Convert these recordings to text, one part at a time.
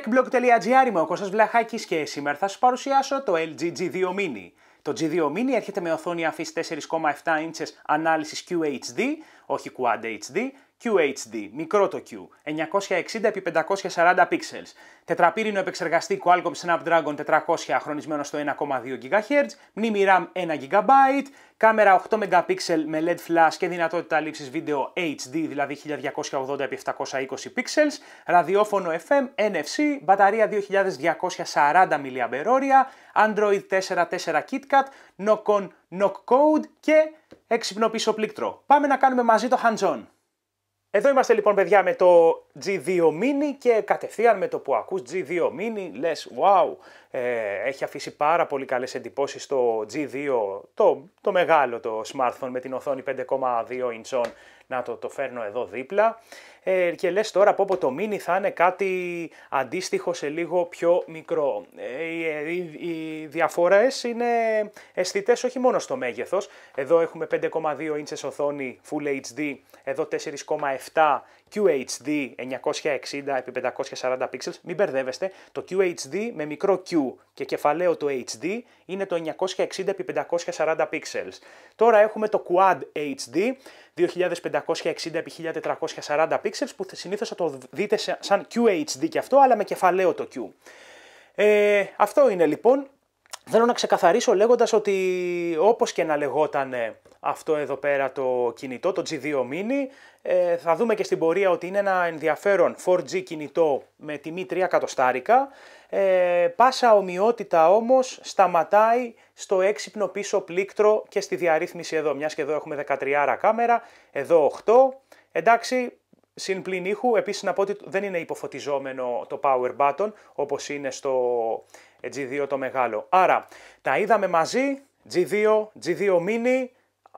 techblog.gr είμαι ο Κώστας Βλαχάκης και σήμερα θα σας παρουσιάσω το LG G2 Mini. Το G2 Mini έρχεται με οθόνη αφής 4,7 inches ανάλυσης QHD, όχι Quad HD, QHD, μικρό το Q, 960 x 540 pixels, τετραπύρινο επεξεργαστή Qualcomm Snapdragon 400 χρονισμένο στο 1,2 GHz, μνήμη RAM 1 GB, κάμερα 8 MP με LED flash και δυνατότητα λήψης βίντεο HD, δηλαδή 1280 x 720 pixels, ραδιόφωνο FM, NFC, μπαταρία 2240 mAh, Android 4.4 KitKat, Knock On, Knock Code και έξυπνο πίσω πλήκτρο. Πάμε να κάνουμε μαζί το hands-on. Εδώ είμαστε λοιπόν παιδιά με το G2 Mini και κατευθείαν με το που ακούς G2 Mini λες wow, ε, έχει αφήσει πάρα πολύ καλές εντυπώσεις το G2, το, το μεγάλο το smartphone με την οθόνη 5,2 ίντσων, να το, το φέρνω εδώ δίπλα. Ε, και λες τώρα από το μίνι θα είναι κάτι αντίστοιχο σε λίγο πιο μικρό. Ε, οι, ε, οι διαφορές είναι αισθητές όχι μόνο στο μέγεθος, εδώ έχουμε 5,2 ίντσες οθόνη Full HD, εδώ 4,7 QHD 960 x 540 pixels, μην μπερδεύεστε, το QHD με μικρό Q και κεφαλαίο το HD είναι το 960 x 540 pixels. Τώρα έχουμε το Quad HD 2560 x 1440 pixels που συνήθως θα το δείτε σαν QHD και αυτό, αλλά με κεφαλαίο το Q. Ε, αυτό είναι λοιπόν. Θέλω να ξεκαθαρίσω λέγοντας ότι όπως και να λεγότανε, αυτό εδώ πέρα το κινητό, το G2 Mini. Ε, θα δούμε και στην πορεία ότι είναι ένα ενδιαφέρον 4G κινητό με τιμή 3 εκατοστάρικα. Ε, πάσα ομοιότητα όμως σταματάει στο έξυπνο πίσω πλήκτρο και στη διαρρύθμιση εδώ, μιας και εδώ έχουμε 13 κάμερα, εδώ 8. Εντάξει, συν πλην ήχου, επίσης να πω ότι δεν είναι υποφωτιζόμενο το power button όπως είναι στο G2 το μεγάλο. Άρα, τα είδαμε μαζί, G2, G2 mini,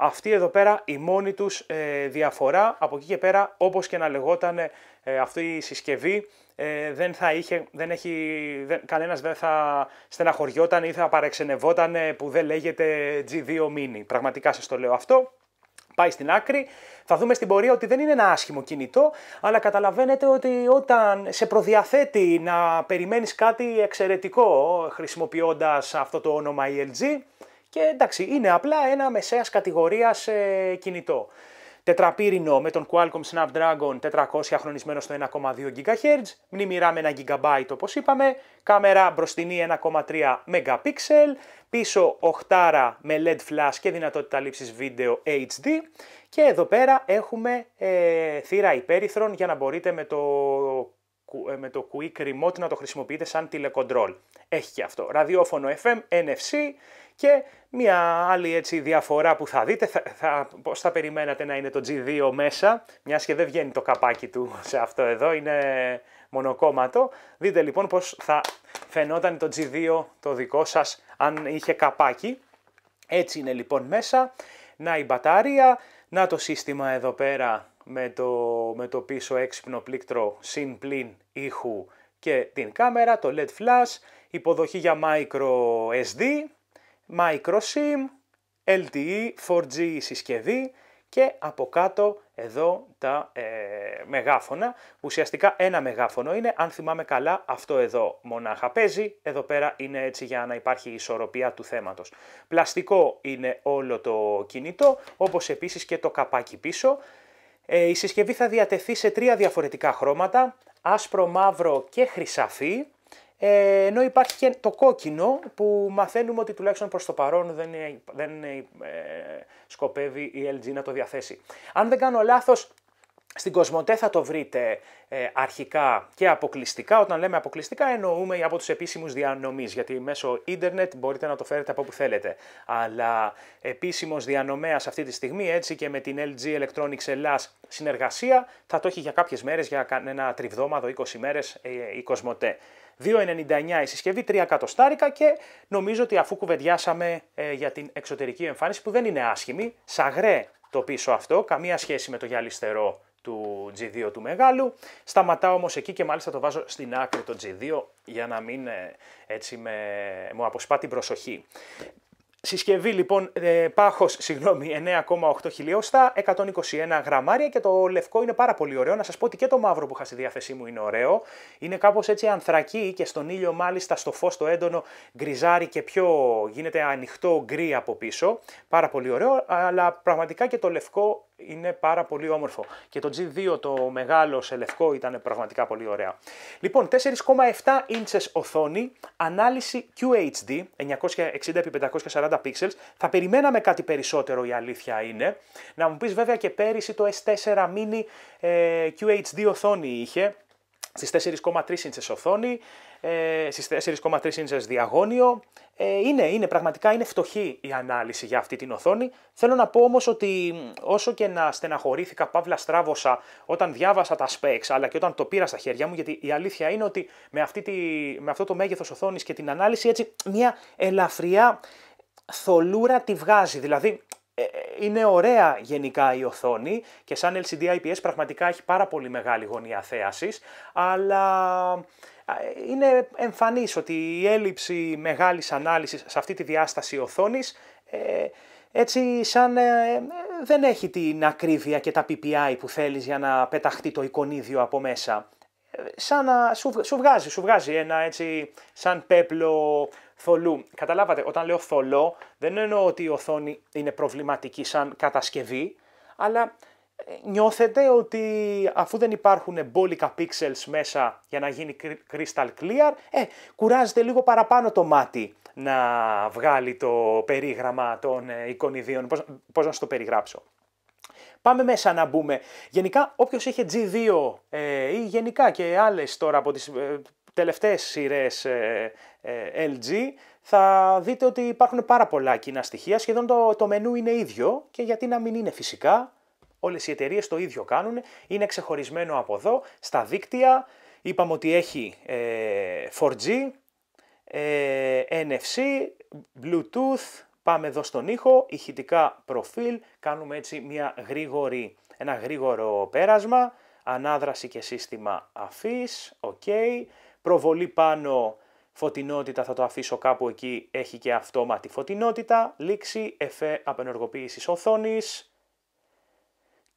αυτή εδώ πέρα η μόνη τους ε, διαφορά, από εκεί και πέρα όπως και να λεγόταν ε, αυτή η συσκευή, ε, δεν θα είχε, δεν έχει, δεν, κανένας δεν θα στεναχωριόταν ή θα παρεξενευόταν που δεν λέγεται G2 Mini. Πραγματικά σας το λέω αυτό. Πάει στην άκρη, θα δούμε στην πορεία ότι δεν είναι ένα άσχημο κινητό, αλλά καταλαβαίνετε ότι όταν σε προδιαθέτει να περιμένεις κάτι εξαιρετικό χρησιμοποιώντας αυτό το όνομα ELG, και εντάξει, είναι απλά ένα μεσαίας κατηγορίας ε, κινητό. Τετραπύρινο με τον Qualcomm Snapdragon 400 χρονισμένο στο 1,2 GHz, μνήμη RAM 1 GB όπως είπαμε, κάμερα μπροστινή 1,3 MP, πίσω 8 με LED flash και δυνατότητα λήψης βίντεο HD και εδώ πέρα έχουμε ε, θύρα υπέρυθρον για να μπορείτε με το ε, με το Quick Remote να το χρησιμοποιείτε σαν τηλεκοντρόλ. Έχει και αυτό. Ραδιόφωνο FM, NFC, και μια άλλη έτσι διαφορά που θα δείτε, θα, θα, πώς θα περιμένατε να είναι το G2 μέσα, μιας και δεν βγαίνει το καπάκι του σε αυτό εδώ, είναι μονοκόμματο. Δείτε λοιπόν πώς θα φαινόταν το G2 το δικό σας αν είχε καπάκι. Έτσι είναι λοιπόν μέσα, να η μπαταρία, να το σύστημα εδώ πέρα με το, με το πίσω έξυπνο πλήκτρο συν πλην ήχου και την κάμερα, το LED flash, υποδοχή για micro SD, micro SIM, LTE, 4G συσκευή και από κάτω εδώ τα ε, μεγάφωνα. Ουσιαστικά ένα μεγάφωνο είναι, αν θυμάμαι καλά, αυτό εδώ μονάχα παίζει. Εδώ πέρα είναι έτσι για να υπάρχει ισορροπία του θέματος. Πλαστικό είναι όλο το κινητό, όπως επίσης και το καπάκι πίσω. Ε, η συσκευή θα διατεθεί σε τρία διαφορετικά χρώματα, άσπρο, μαύρο και χρυσαφή. Ε, ενώ υπάρχει και το κόκκινο που μαθαίνουμε ότι τουλάχιστον προς το παρόν δεν, δεν ε, σκοπεύει η LG να το διαθέσει. Αν δεν κάνω λάθος στην Κοσμοτέ θα το βρείτε ε, αρχικά και αποκλειστικά. Όταν λέμε αποκλειστικά εννοούμε από τους επίσημους διανομής, γιατί μέσω ίντερνετ μπορείτε να το φέρετε από όπου θέλετε. Αλλά επίσημος διανομέας αυτή τη στιγμή, έτσι και με την LG Electronics Ελλάς συνεργασία, θα το έχει για κάποιες μέρες, για ένα τριβδόμαδο, 20 μέρες ε, η Κοσμοτέ. 2,99 η συσκευή, 3 κατοστάρικα και νομίζω ότι αφού κουβεντιάσαμε ε, για την εξωτερική εμφάνιση που δεν είναι άσχημη, σαγρέ το πίσω αυτό, καμία σχέση με το γυαλιστερό του G2 του μεγάλου. Σταματάω όμως εκεί και μάλιστα το βάζω στην άκρη το G2 για να μην ε, έτσι με, μου αποσπά την προσοχή. Συσκευή λοιπόν ε, πάχος, συγγνώμη, 9,8 χιλιοστά, 121 γραμμάρια και το λευκό είναι πάρα πολύ ωραίο. Να σας πω ότι και το μαύρο που είχα στη διάθεσή μου είναι ωραίο. Είναι κάπως έτσι ανθρακή και στον ήλιο μάλιστα στο φως το έντονο γκριζάρι και πιο γίνεται ανοιχτό γκρι από πίσω. Πάρα πολύ ωραίο, αλλά πραγματικά και το λευκό είναι πάρα πολύ όμορφο. Και το G2 το μεγάλο σε λευκό ήταν πραγματικά πολύ ωραία. Λοιπόν, 4,7 inches οθόνη, ανάλυση QHD, 960x540 pixels. Θα περιμέναμε κάτι περισσότερο η αλήθεια είναι. Να μου πεις βέβαια και πέρυσι το S4 mini ε, QHD οθόνη είχε, στις 4,3 inches οθόνη, ε, στις 4,3 ίντσες διαγώνιο. Ε, είναι, είναι, πραγματικά είναι φτωχή η ανάλυση για αυτή την οθόνη. Θέλω να πω όμως ότι όσο και να στεναχωρήθηκα, παύλα στράβωσα όταν διάβασα τα specs, αλλά και όταν το πήρα στα χέρια μου, γιατί η αλήθεια είναι ότι με, αυτή τη, με αυτό το μέγεθος οθόνης και την ανάλυση έτσι μια ελαφριά θολούρα τη βγάζει. Δηλαδή ε, ε, είναι ωραία γενικά η οθόνη και σαν LCD IPS πραγματικά έχει πάρα πολύ μεγάλη γωνία θέασης, αλλά είναι εμφανής ότι η έλλειψη μεγάλης ανάλυσης σε αυτή τη διάσταση οθόνης ε, έτσι σαν ε, δεν έχει την ακρίβεια και τα PPI που θέλεις για να πεταχτεί το εικονίδιο από μέσα. Ε, σαν να σου, σου, βγάζει, σου βγάζει ένα έτσι σαν πέπλο θολού. Καταλάβατε, όταν λέω θολό δεν εννοώ ότι η οθόνη είναι προβληματική σαν κατασκευή, αλλά νιώθετε ότι αφού δεν υπάρχουν μπόλικα pixels μέσα για να γίνει crystal clear, ε, κουράζεται λίγο παραπάνω το μάτι να βγάλει το περίγραμμα των ε, εικονιδίων. Πώς, να σου το περιγράψω. Πάμε μέσα να μπούμε. Γενικά όποιος είχε G2 ε, ή γενικά και άλλες τώρα από τις ε, τελευταίες σειρές ε, ε, LG θα δείτε ότι υπάρχουν πάρα πολλά κοινά στοιχεία. Σχεδόν το, το μενού είναι ίδιο και γιατί να μην είναι φυσικά. Όλες οι εταιρείες το ίδιο κάνουν, είναι ξεχωρισμένο από εδώ, στα δίκτυα, είπαμε ότι έχει 4G, ε, NFC, ε, Bluetooth, πάμε εδώ στον ήχο, ηχητικά προφίλ, κάνουμε έτσι μια γρήγορη, ένα γρήγορο πέρασμα, ανάδραση και σύστημα αφής, ok, προβολή πάνω, φωτεινότητα θα το αφήσω κάπου εκεί, έχει και αυτόματη φωτεινότητα, λήξη, εφέ απενεργοποίησης οθόνης,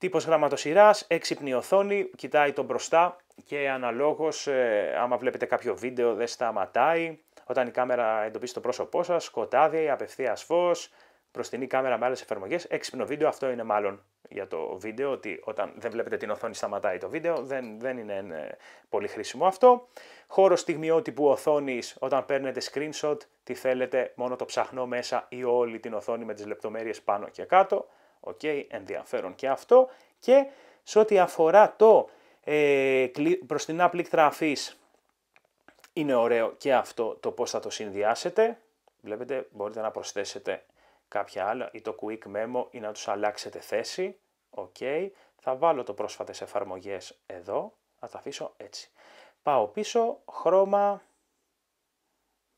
Τύπος γραμματοσυράς, έξυπνη οθόνη, κοιτάει τον μπροστά και αναλόγως ε, άμα βλέπετε κάποιο βίντεο δεν σταματάει. Όταν η κάμερα εντοπίσει το πρόσωπό σας, σκοτάδι, απευθείας φως, προστινή κάμερα με άλλες εφαρμογές, έξυπνο βίντεο, αυτό είναι μάλλον για το βίντεο, ότι όταν δεν βλέπετε την οθόνη σταματάει το βίντεο, δεν, δεν είναι ε, πολύ χρήσιμο αυτό. Χώρος στιγμιότυπου οθόνης, όταν παίρνετε screenshot, τι θέλετε, μόνο το ψαχνό μέσα ή όλη την οθόνη με τις λεπτομέρειες πάνω και κάτω. Οκ, ενδιαφέρον και αυτό. Και σε ό,τι αφορά το ε, μπροστινά πλήκτρα αφής, είναι ωραίο και αυτό το πώς θα το συνδυάσετε. Βλέπετε, μπορείτε να προσθέσετε κάποια άλλα ή το quick memo ή να τους αλλάξετε θέση. Οκ, θα βάλω το πρόσφατες εφαρμογές εδώ, θα τα αφήσω έτσι. Πάω πίσω, χρώμα,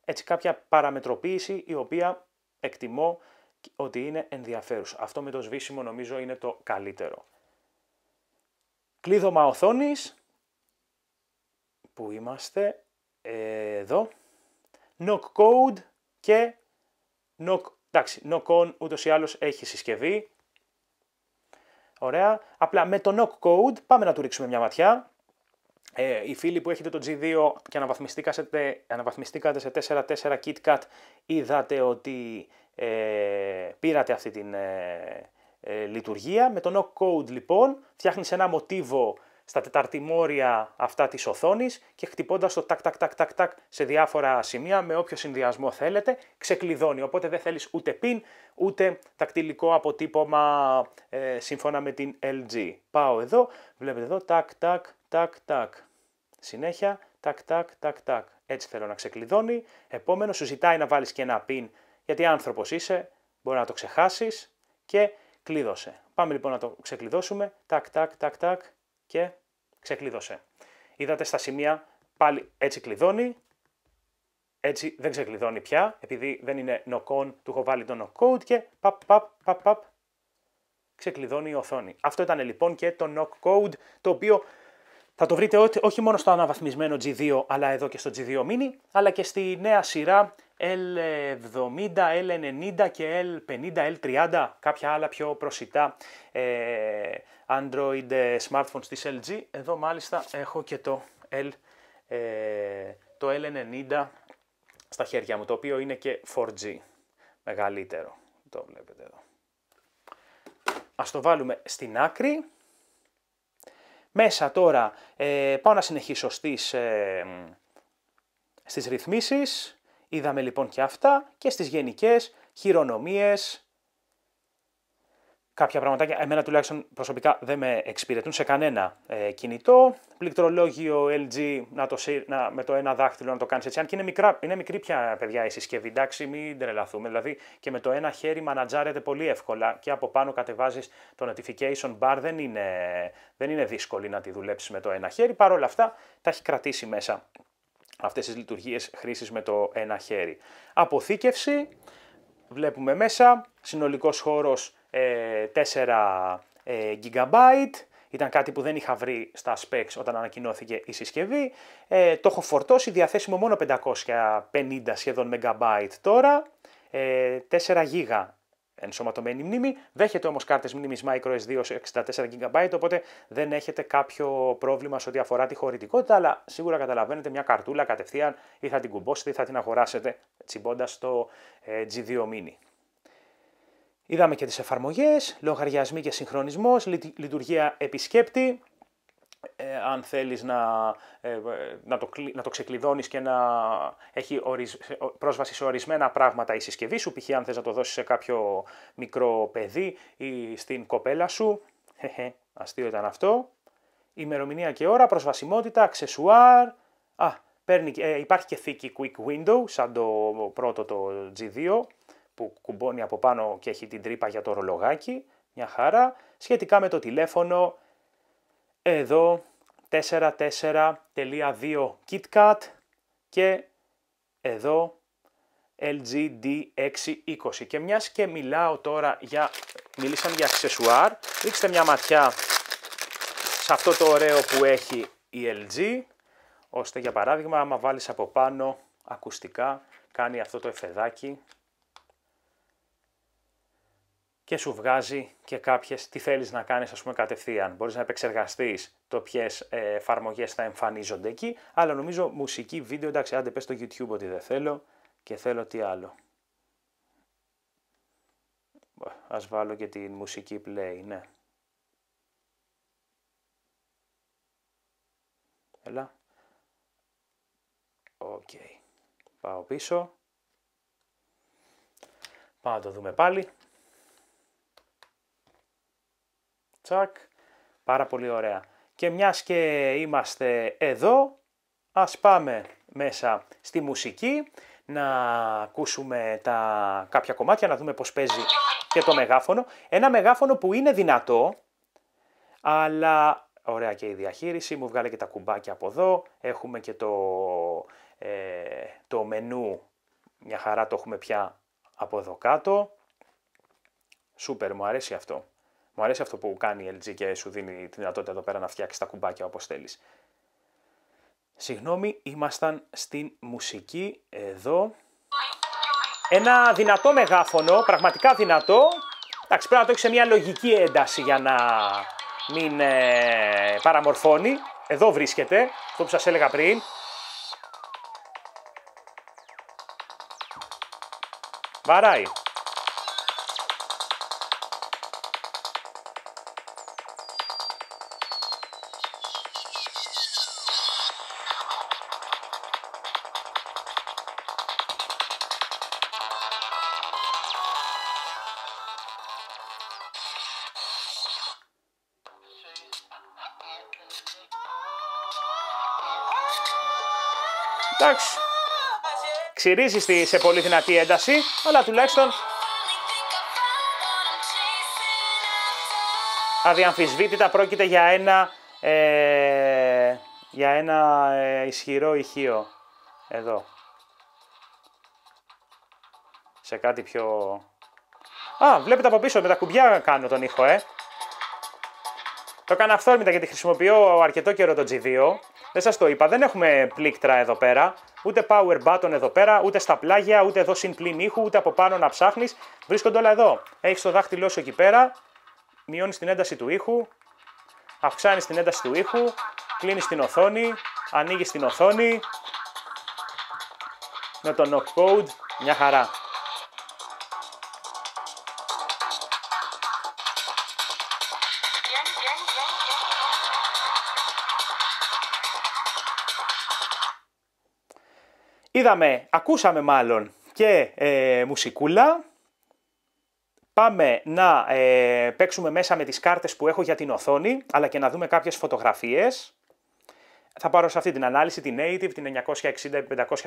έτσι κάποια παραμετροποίηση η οποία εκτιμώ ότι είναι ενδιαφέρουσα. Αυτό με το σβήσιμο νομίζω είναι το καλύτερο. Κλείδωμα οθόνης. Πού είμαστε. εδώ. Knock code και knock, εντάξει, knock on ούτως ή άλλως έχει συσκευή. Ωραία. Απλά με το knock code πάμε να του ρίξουμε μια ματιά. Ε, οι φίλοι που έχετε το G2 και αναβαθμιστήκατε, αναβαθμιστήκατε σε 4-4 KitKat είδατε ότι ε, πήρατε αυτή την ε, ε, λειτουργία. Με το no code λοιπόν φτιάχνεις ένα μοτίβο στα τεταρτημόρια αυτά της οθόνης και χτυπωντα το τακ τακ τακ τακ τακ σε διάφορα σημεία με όποιο συνδυασμό θέλετε, ξεκλειδώνει. Οπότε δεν θέλεις ούτε πιν, ούτε τακτιλικό αποτύπωμα ε, σύμφωνα με την LG. Πάω εδώ, βλέπετε εδώ, τακ τακ τακ τακ. Συνέχεια, τακ τακ τακ τακ. Έτσι θέλω να ξεκλειδώνει. Επόμενο, σου ζητάει να βάλεις και ένα πιν, γιατί άνθρωπος είσαι, μπορεί να το ξεχάσεις. και κλείδωσε. Πάμε λοιπόν να το ξεκλειδώσουμε. Τακ, τακ, τακ, τακ και ξεκλείδωσε. Είδατε στα σημεία πάλι έτσι κλειδώνει, έτσι δεν ξεκλειδώνει πια, επειδή δεν είναι νοκόν, του έχω βάλει το no και παπ, παπ, παπ, παπ, ξεκλειδώνει η οθόνη. Αυτό ήταν λοιπόν και το knock code, το οποίο θα το βρείτε όχι μόνο στο αναβαθμισμένο G2, αλλά εδώ και στο G2 mini, αλλά και στη νέα σειρά L70, L90 και L50, L30, κάποια άλλα πιο προσιτά ε, Android ε, smartphones της LG. Εδώ μάλιστα έχω και το, L, ε, το L90 στα χέρια μου, το οποίο είναι και 4G, μεγαλύτερο. Το βλέπετε εδώ. Ας το βάλουμε στην άκρη. Μέσα τώρα πάω να συνεχίσω στις, ε, στις ρυθμίσεις. Είδαμε λοιπόν και αυτά και στις γενικές, χειρονομίες, κάποια πραγματάκια, εμένα τουλάχιστον προσωπικά δεν με εξυπηρετούν σε κανένα ε, κινητό. Πληκτρολόγιο LG να το, να, με το ένα δάχτυλο να το κάνεις έτσι, αν και είναι, μικρά, είναι μικρή πια παιδιά η συσκευή, εντάξει μην τρελαθούμε, δηλαδή και με το ένα χέρι μανατζάρεται πολύ εύκολα και από πάνω κατεβάζεις το notification bar, δεν είναι, δεν είναι δύσκολη να τη δουλέψεις με το ένα χέρι, Παρ' όλα αυτά τα έχει κρατήσει μέσα αυτές τις λειτουργίες χρήσης με το ένα χέρι. Αποθήκευση, βλέπουμε μέσα, συνολικός χώρος 4 ε, ε, GB, ήταν κάτι που δεν είχα βρει στα specs όταν ανακοινώθηκε η συσκευή. Ε, το έχω φορτώσει, διαθέσιμο μόνο 550 σχεδόν MB τώρα. 4 GB ενσωματωμένη μνήμη. Δέχεται όμως κάρτες μνήμης microSD 64 GB, οπότε δεν έχετε κάποιο πρόβλημα σε ό,τι αφορά τη χωρητικότητα, αλλά σίγουρα καταλαβαίνετε μια καρτούλα κατευθείαν ή θα την κουμπώσετε ή θα την αγοράσετε τσιμπώντας το ε, G2 Mini. Είδαμε και τις εφαρμογές, λογαριασμοί και συγχρονισμός, λειτουργία επισκέπτη, ε, αν θέλεις να, ε, να, το, να το ξεκλειδώνεις και να έχει πρόσβαση σε ορισμένα πράγματα η συσκευή σου, π.χ. αν θες να το δώσεις σε κάποιο μικρό παιδί ή στην κοπέλα σου, ε, αστείο ήταν αυτό, ημερομηνία και ώρα, προσβασιμότητα, αξεσουάρ, α, παίρνει, ε, υπάρχει και θήκη Quick Window, σαν το πρώτο το G2, που κουμπώνει από πάνω και έχει την τρύπα για το ρολογάκι, μια χαρά, σχετικά με το τηλέφωνο, εδώ 4.4.2 KitKat και εδω d LGD620. Και μιας και μιλάω τώρα για, μίλησαν για αξεσουάρ, ρίξτε μια ματιά σε αυτό το ωραίο που έχει η LG, ώστε για παράδειγμα άμα βάλεις από πάνω ακουστικά κάνει αυτό το εφεδάκι και σου βγάζει και κάποιες τι θέλεις να κάνεις ας πούμε κατευθείαν. Μπορείς να επεξεργαστείς το ποιες ε, εφαρμογές θα εμφανίζονται εκεί, αλλά νομίζω μουσική, βίντεο, εντάξει, άντε πες στο YouTube ότι δεν θέλω και θέλω τι άλλο. Ας βάλω και την μουσική play, ναι. Έλα. Οκ. Okay. Πάω πίσω. Πάμε να το δούμε πάλι. Τσακ. Πάρα πολύ ωραία. Και μιας και είμαστε εδώ, ας πάμε μέσα στη μουσική να ακούσουμε τα κάποια κομμάτια, να δούμε πώς παίζει και το μεγάφωνο. Ένα μεγάφωνο που είναι δυνατό, αλλά ωραία και η διαχείριση, μου βγάλε και τα κουμπάκια από εδώ, έχουμε και το, ε, το μενού, μια χαρά το έχουμε πια από εδώ κάτω. Σούπερ, μου αρέσει αυτό. Μου αρέσει αυτό που κάνει η LG και σου δίνει τη δυνατότητα εδώ πέρα να φτιάξεις τα κουμπάκια όπως θέλεις. Συγγνώμη, ήμασταν στην μουσική εδώ. Ένα δυνατό μεγάφωνο, πραγματικά δυνατό. Εντάξει, πρέπει να το έχεις σε μια λογική ένταση για να μην ε, παραμορφώνει. Εδώ βρίσκεται, αυτό που σας έλεγα πριν. Βαράει. Εντάξει. Ξυρίζει σε πολύ δυνατή ένταση, αλλά τουλάχιστον αδιαμφισβήτητα πρόκειται για ένα, ε, για ένα ε, ισχυρό ηχείο. Εδώ. Σε κάτι πιο... Α, βλέπετε από πίσω, με τα κουμπιά κάνω τον ήχο, ε. Το έκανα αυθόρμητα γιατί χρησιμοποιώ αρκετό καιρό το G2 δεν σας το είπα, δεν έχουμε πλήκτρα εδώ πέρα, ούτε power button εδώ πέρα, ούτε στα πλάγια, ούτε εδώ συν πλήν ήχου, ούτε από πάνω να ψάχνεις. Βρίσκονται όλα εδώ. Έχεις το δάχτυλό σου εκεί πέρα, μειώνεις την ένταση του ήχου, αυξάνεις την ένταση του ήχου, κλείνεις την οθόνη, ανοίγεις την οθόνη. Με το knock code, μια χαρά. είδαμε, ακούσαμε μάλλον και ε, μουσικούλα. Πάμε να ε, παίξουμε μέσα με τις κάρτες που έχω για την οθόνη, αλλά και να δούμε κάποιες φωτογραφίες. Θα πάρω σε αυτή την ανάλυση την Native, την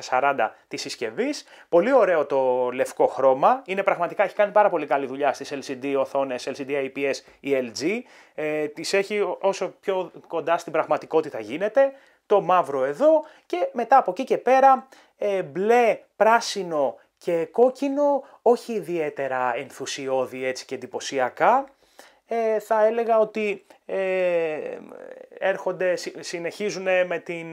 960-540 της συσκευής. Πολύ ωραίο το λευκό χρώμα. Είναι πραγματικά, έχει κάνει πάρα πολύ καλή δουλειά στις LCD οθόνες, LCD IPS ή LG. Ε, τις έχει όσο πιο κοντά στην πραγματικότητα γίνεται το μαύρο εδώ και μετά από εκεί και πέρα ε, μπλε, πράσινο και κόκκινο, όχι ιδιαίτερα ενθουσιώδη έτσι και εντυπωσιακά. Ε, θα έλεγα ότι ε, έρχονται, συνεχίζουν με, την,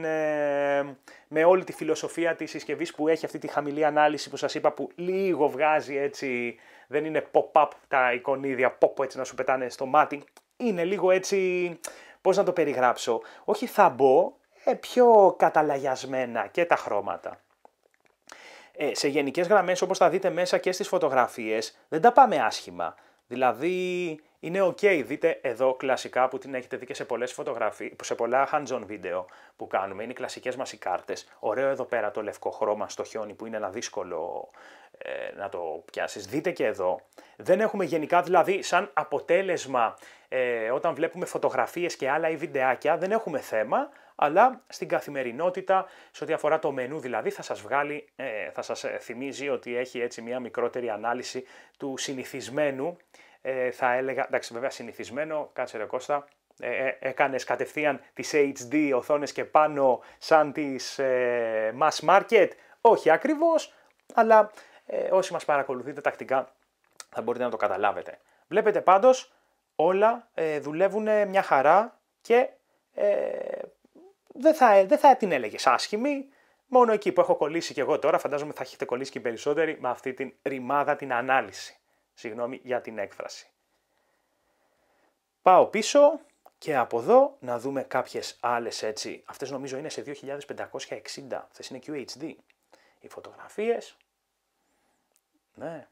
με όλη τη φιλοσοφία της συσκευής που έχει αυτή τη χαμηλή ανάλυση που σας είπα που λίγο βγάζει έτσι, δεν είναι pop-up τα εικονίδια, pop έτσι να σου πετάνε στο μάτι, είναι λίγο έτσι, πώς να το περιγράψω, όχι θα μπω, ε, πιο καταλαγιασμένα και τα χρώματα. Ε, σε γενικές γραμμές όπως θα δείτε μέσα και στις φωτογραφίες δεν τα πάμε άσχημα. Δηλαδή είναι ok. Δείτε εδώ κλασικά που την έχετε δει και σε, πολλές φωτογραφίες, σε πολλά hands-on βίντεο που κάνουμε. Είναι οι κλασικές μας οι κάρτες. Ωραίο εδώ πέρα το λευκό χρώμα στο χιόνι που είναι ένα δύσκολο ε, να το πιάσεις. Δείτε και εδώ. Δεν έχουμε γενικά δηλαδή σαν αποτέλεσμα ε, όταν βλέπουμε φωτογραφίες και άλλα ή βιντεάκια δεν έχουμε θέμα αλλά στην καθημερινότητα, σε ό,τι αφορά το μενού δηλαδή, θα σας, βγάλει, ε, θα σας θυμίζει ότι έχει έτσι μια μικρότερη ανάλυση του συνηθισμένου ε, θα έλεγα, εντάξει βέβαια συνηθισμένο, κάτσε ρε Κώστα, ε, ε έκανες κατευθείαν τις HD οθόνες και πάνω σαν τις ε, mass market, όχι ακριβώς, αλλά όσοι μας παρακολουθείτε τακτικά θα μπορείτε να το καταλάβετε. Βλέπετε πάντως όλα ε, δουλεύουν μια χαρά και δεν θα, δεν θα την έλεγες άσχημη, μόνο εκεί που έχω κολλήσει και εγώ τώρα, φαντάζομαι θα έχετε κολλήσει και οι περισσότεροι με αυτή την ρημάδα την ανάλυση. Συγγνώμη για την έκφραση. Πάω πίσω και από εδώ να δούμε κάποιες άλλες έτσι. Αυτές νομίζω είναι σε 2560, αυτές είναι QHD. Οι φωτογραφίες, ναι,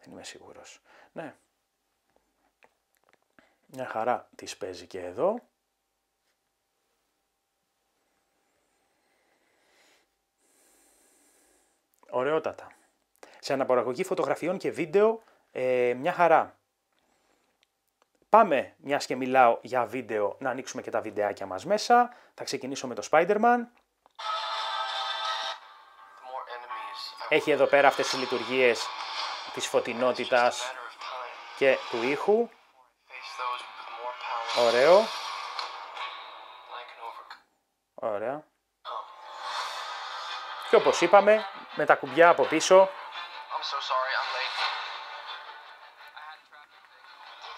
δεν είμαι σίγουρος, ναι. Μια χαρά τις παίζει και εδώ. Ωραιότατα σε αναπαραγωγή φωτογραφιών και βίντεο ε, μια χαρά. Πάμε, μιας και μιλάω για βίντεο, να ανοίξουμε και τα βιντεάκια μας μέσα. Θα ξεκινήσω με το Spider-Man. Έχει εδώ πέρα αυτές τις λειτουργίες της φωτεινότητας και του ήχου. Ωραίο. Ωραία. Και όπως είπαμε, με τα κουμπιά από πίσω so sorry, I'm late. Did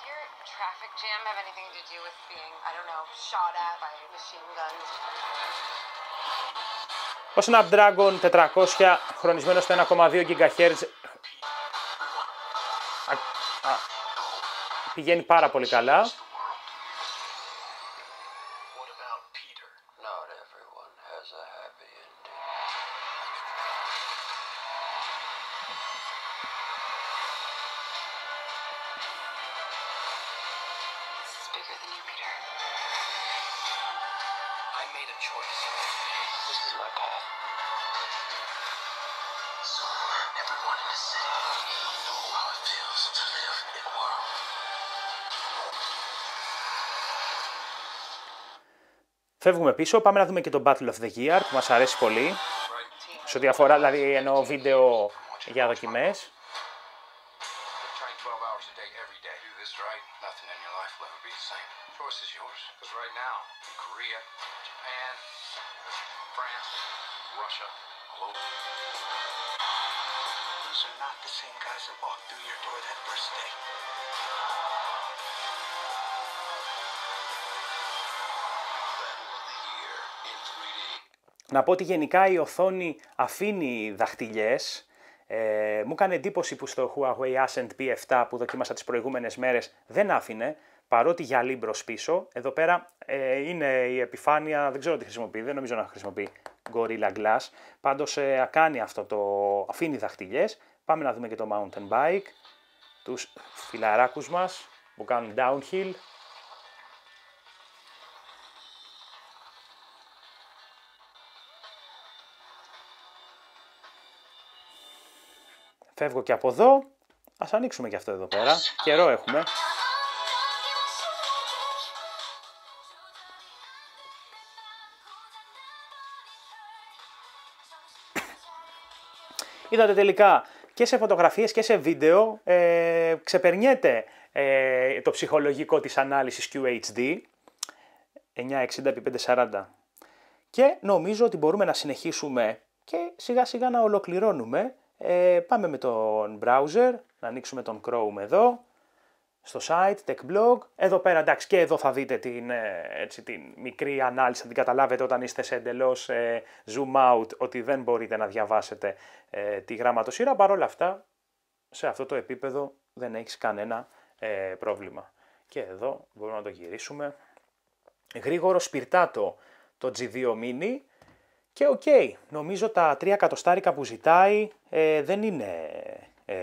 your traffic jam have anything to do with being, I don't know, shot at by machine guns? Ο Snapdragon 400 χρονισμένο στο 1,2 GHz πηγαίνει πάρα πολύ καλά. Φεύγουμε πίσω, πάμε να δούμε και το Battle of the Gear που μας αρέσει πολύ. Σε ό,τι αφορά, δηλαδή εννοώ βίντεο για δοκιμές. Να πω ότι γενικά η οθόνη αφήνει δαχτυλιές. Ε, μου έκανε εντύπωση που στο Huawei Ascent P7 που δοκίμασα τις προηγούμενες μέρες δεν άφηνε, παρότι γυαλί μπρος πίσω. Εδώ πέρα ε, είναι η επιφάνεια, δεν ξέρω τι χρησιμοποιεί, δεν νομίζω να χρησιμοποιεί Gorilla Glass. Πάντως ε, κάνει αυτό το, αφήνει δαχτυλιές. Πάμε να δούμε και το mountain bike, τους φιλαράκους μας που κάνουν downhill. Φεύγω και από εδώ. Ας ανοίξουμε και αυτό εδώ πέρα. Καιρό έχουμε. Είδατε τελικά και σε φωτογραφίες και σε βίντεο ε, ξεπερνιέται ε, το ψυχολογικό της ανάλυσης QHD 960x540 και νομίζω ότι μπορούμε να συνεχίσουμε και σιγά σιγά να ολοκληρώνουμε ε, πάμε με τον browser, να ανοίξουμε τον Chrome εδώ, στο site, blog, Εδώ πέρα, εντάξει, και εδώ θα δείτε την, ε, έτσι, την μικρή ανάλυση, θα την καταλάβετε όταν είστε σε εντελώς ε, zoom out, ότι δεν μπορείτε να διαβάσετε τη γραμματοσύρα. Παρ' όλα αυτά, σε αυτό το επίπεδο δεν έχεις κανένα πρόβλημα. Και εδώ μπορούμε να το γυρίσουμε. Γρήγορο σπιρτάτο το G2 Mini, και οκ, okay, νομίζω τα τρία κατοστάρικα που ζητάει ε, δεν είναι... Ε,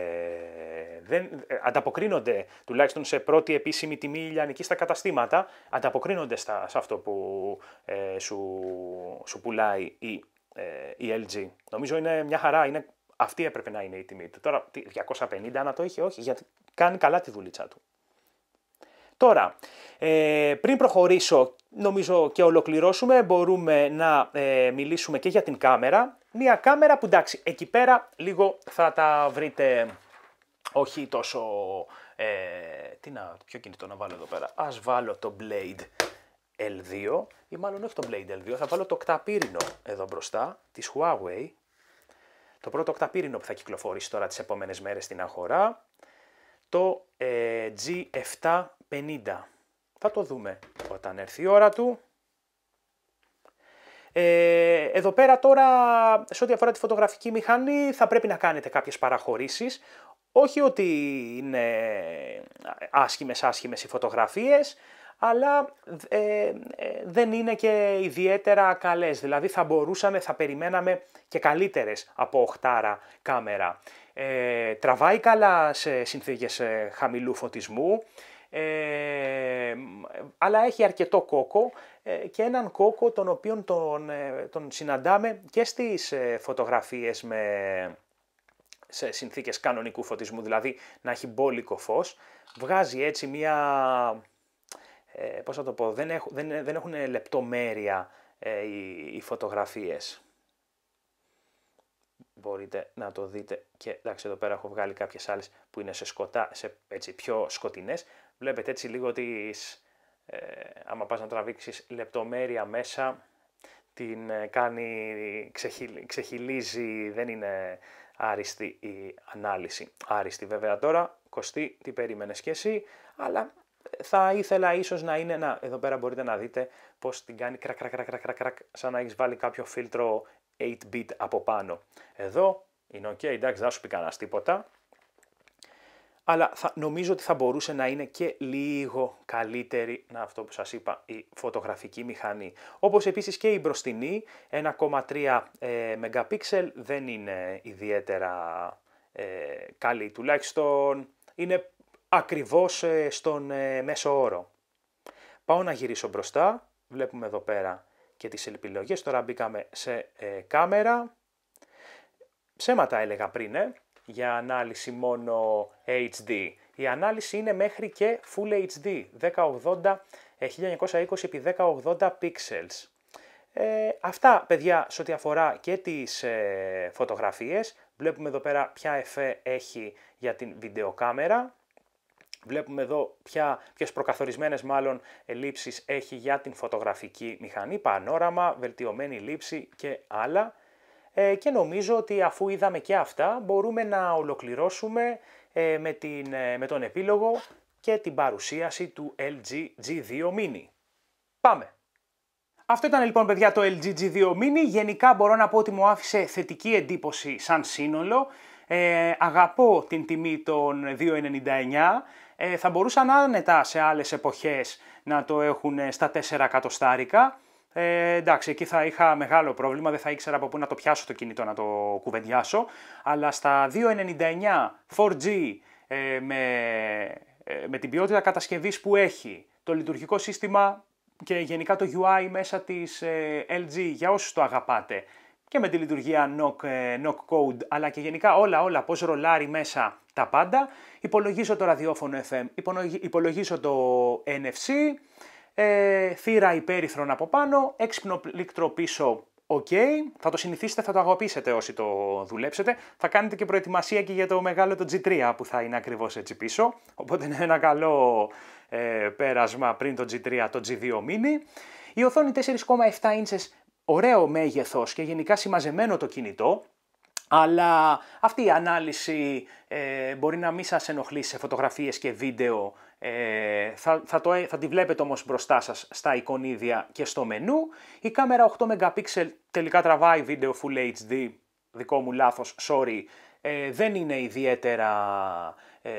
δεν, ε, ανταποκρίνονται τουλάχιστον σε πρώτη επίσημη τιμή ηλιανική στα καταστήματα, ανταποκρίνονται στα, σε αυτό που ε, σου, σου πουλάει η, ε, η LG. Νομίζω είναι μια χαρά, είναι, αυτή έπρεπε να είναι η τιμή του. Τώρα 250 να το είχε, όχι, γιατί κάνει καλά τη δουλειά του. Τώρα, ε, πριν προχωρήσω, νομίζω και ολοκληρώσουμε, μπορούμε να ε, μιλήσουμε και για την κάμερα. Μία κάμερα που εντάξει, εκεί πέρα λίγο θα τα βρείτε όχι τόσο... Ε, τι να, ποιο κινητό να βάλω εδώ πέρα. Ας βάλω το Blade L2 ή μάλλον όχι το Blade L2, θα βάλω το κταπύρινο εδώ μπροστά της Huawei. Το πρώτο κταπύρινο που θα κυκλοφορήσει τώρα τις επόμενες μέρες στην αγορά. Το ε, G7 50. Θα το δούμε όταν έρθει η ώρα του. Ε, εδώ πέρα τώρα, σε ό,τι αφορά τη φωτογραφική μηχανή, θα πρέπει να κάνετε κάποιες παραχωρήσεις. Όχι ότι είναι άσχημες άσχημες οι φωτογραφίες, αλλά ε, ε, δεν είναι και ιδιαίτερα καλές. Δηλαδή θα μπορούσαμε, θα περιμέναμε και καλύτερες από οχτάρα κάμερα. Ε, τραβάει καλά σε συνθήκες ε, χαμηλού φωτισμού, ε, αλλά έχει αρκετό κόκο ε, και έναν κόκο τον οποίο τον, ε, τον συναντάμε και στις φωτογραφίες με, σε συνθήκες κανονικού φωτισμού, δηλαδή να έχει μπόλικο φως, βγάζει έτσι μία, ε, πώς θα το πω, δεν, έχουν λεπτομέρεια οι, οι φωτογραφίες. Μπορείτε να το δείτε και εντάξει εδώ πέρα έχω βγάλει κάποιες άλλες που είναι σε, σκοτά, σε έτσι, πιο σκοτεινές, Βλέπετε έτσι λίγο ότι ε, άμα πας να τραβήξεις λεπτομέρεια μέσα, την ε, κάνει, ξεχυλίζει, δεν είναι άριστη η ανάλυση. Άριστη βέβαια τώρα, κοστή, τι περίμενες και εσύ, αλλά ε, θα ήθελα ίσως να είναι, να, εδώ πέρα μπορείτε να δείτε πως την κάνει κρακ, κρακ, κρακ, κρακ, κρακ, σαν να έχεις βάλει κάποιο φίλτρο 8-bit από πάνω. Εδώ είναι ok, εντάξει, δεν σου πει κανένας τίποτα, αλλά θα, νομίζω ότι θα μπορούσε να είναι και λίγο καλύτερη, να αυτό που σας είπα, η φωτογραφική μηχανή. Όπως επίσης και η μπροστινή, 1,3 ε, δεν είναι ιδιαίτερα ε, καλή, τουλάχιστον είναι ακριβώς ε, στον ε, μέσο όρο. Πάω να γυρίσω μπροστά, βλέπουμε εδώ πέρα και τις επιλογές, τώρα μπήκαμε σε κάμερα, ψέματα έλεγα πριν, για ανάλυση μόνο HD. Η ανάλυση είναι μέχρι και Full HD, 1080, 1920x1080 pixels. Ε, αυτά, παιδιά, σε ό,τι αφορά και τις ε, φωτογραφίες. Βλέπουμε εδώ πέρα ποια εφέ έχει για την βιντεοκάμερα. Βλέπουμε εδώ ποια, ποιες προκαθορισμένες μάλλον λήψεις έχει για την φωτογραφική μηχανή, πανόραμα, βελτιωμένη λήψη και άλλα. Ε, και νομίζω ότι αφού είδαμε και αυτά μπορούμε να ολοκληρώσουμε ε, με, την, ε, με τον επίλογο και την παρουσίαση του LG G2 Mini. Πάμε! Αυτό ήταν λοιπόν παιδιά το LG G2 Mini. Γενικά μπορώ να πω ότι μου άφησε θετική εντύπωση σαν σύνολο. Ε, αγαπώ την τιμή των 2,99. Ε, θα μπορούσαν άνετα σε άλλες εποχές να το έχουν στα 4 κατοστάρικά. Ε, εντάξει, εκεί θα είχα μεγάλο πρόβλημα, δεν θα ήξερα από πού να το πιάσω το κινητό να το κουβεντιάσω. Αλλά στα 2.99 4G ε, με, ε, με την ποιότητα κατασκευής που έχει, το λειτουργικό σύστημα και γενικά το UI μέσα της LG, ε, για όσους το αγαπάτε, και με τη λειτουργία knock, knock code, αλλά και γενικά όλα όλα πώς ρολάρει μέσα τα πάντα. Υπολογίζω το ραδιόφωνο FM, υπολογίζω το NFC, ε, θύρα υπέρυθρον από πάνω, έξυπνο πλήκτρο πίσω, ΟΚ, θα το συνηθίσετε, θα το αγαπήσετε όσοι το δουλέψετε, θα κάνετε και προετοιμασία και για το μεγάλο το G3 που θα είναι ακριβώς έτσι πίσω, οπότε είναι ένα καλό ε, πέρασμα πριν το G3, το G2 mini. Η οθόνη 4,7 inches, ωραίο μέγεθος και γενικά συμμαζεμένο το κινητό, αλλά αυτή η ανάλυση ε, μπορεί να μην σας ενοχλεί σε φωτογραφίες και βίντεο ε, θα, το, θα τη βλέπετε όμως μπροστά σας στα εικονίδια και στο μενού. Η κάμερα 8 MP τελικά τραβάει βίντεο Full HD, δικό μου λάθος, sorry. Ε, δεν είναι ιδιαίτερα, ε,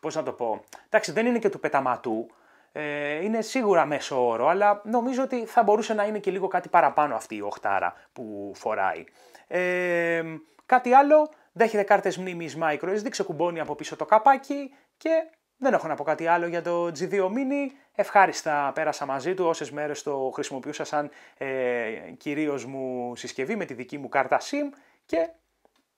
πώς να το πω, εντάξει δεν είναι και του πεταματού, ε, είναι σίγουρα μέσο όρο, αλλά νομίζω ότι θα μπορούσε να είναι και λίγο κάτι παραπάνω αυτή η οχτάρα που φοράει. κάτι άλλο, δέχεται κάρτες μνήμης microSD, ξεκουμπώνει από πίσω το καπάκι, και δεν έχω να πω κάτι άλλο για το G2 Mini. Ευχάριστα πέρασα μαζί του όσες μέρες το χρησιμοποιούσα σαν ε, κυρίως μου συσκευή με τη δική μου κάρτα SIM και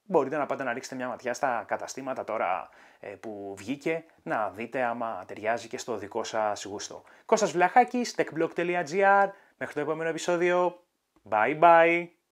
μπορείτε να πάτε να ρίξετε μια ματιά στα καταστήματα τώρα ε, που βγήκε να δείτε άμα ταιριάζει και στο δικό σας γούστο. Κώστας Βλαχάκης, techblog.gr, μέχρι το επόμενο επεισόδιο. Bye bye!